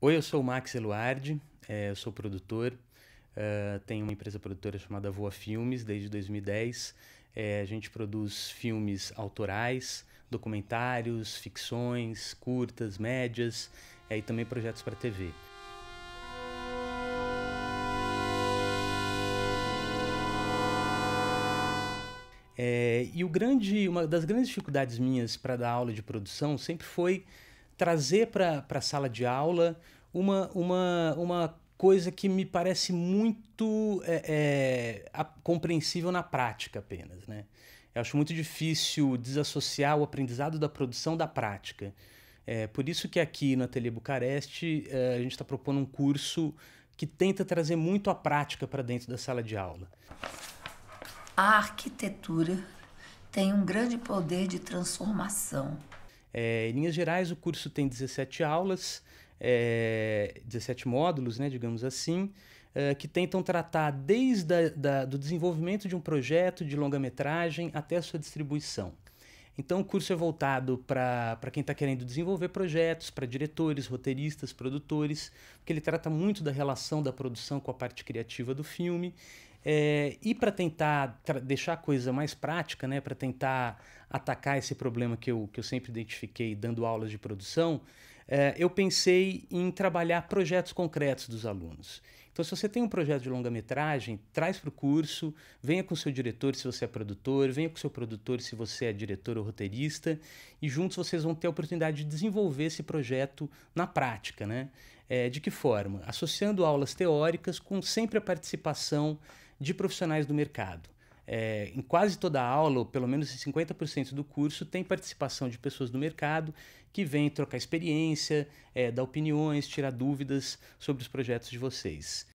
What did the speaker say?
Oi, eu sou o Max Eluardi, é, eu sou produtor, uh, tenho uma empresa produtora chamada Voa Filmes desde 2010. É, eh, a gente produz filmes autorais, documentários, ficções, curtas, médias é, e também projetos para TV. e o grande, uma das grandes dificuldades minhas para dar aula de produção sempre foi trazer para a sala de aula uma, uma, uma coisa que me parece muito é, é, a, compreensível na prática apenas. Né? Eu acho muito difícil desassociar o aprendizado da produção da prática. É, por isso que aqui no Ateliê Bucareste é, a gente está propondo um curso que tenta trazer muito a prática para dentro da sala de aula. A arquitetura tem um grande poder de transformação é, em linhas gerais, o curso tem 17 aulas, é, 17 módulos, né, digamos assim, é, que tentam tratar desde a, da, do desenvolvimento de um projeto de longa-metragem até a sua distribuição. Então, o curso é voltado para quem está querendo desenvolver projetos, para diretores, roteiristas, produtores, porque ele trata muito da relação da produção com a parte criativa do filme. É, e para tentar deixar a coisa mais prática, né, para tentar atacar esse problema que eu, que eu sempre identifiquei dando aulas de produção, é, eu pensei em trabalhar projetos concretos dos alunos. Então, se você tem um projeto de longa-metragem, traz para o curso, venha com o seu diretor se você é produtor, venha com o seu produtor se você é diretor ou roteirista, e juntos vocês vão ter a oportunidade de desenvolver esse projeto na prática. Né? É, de que forma? Associando aulas teóricas com sempre a participação de profissionais do mercado. É, em quase toda aula, ou pelo menos 50% do curso, tem participação de pessoas do mercado que vêm trocar experiência, é, dar opiniões, tirar dúvidas sobre os projetos de vocês.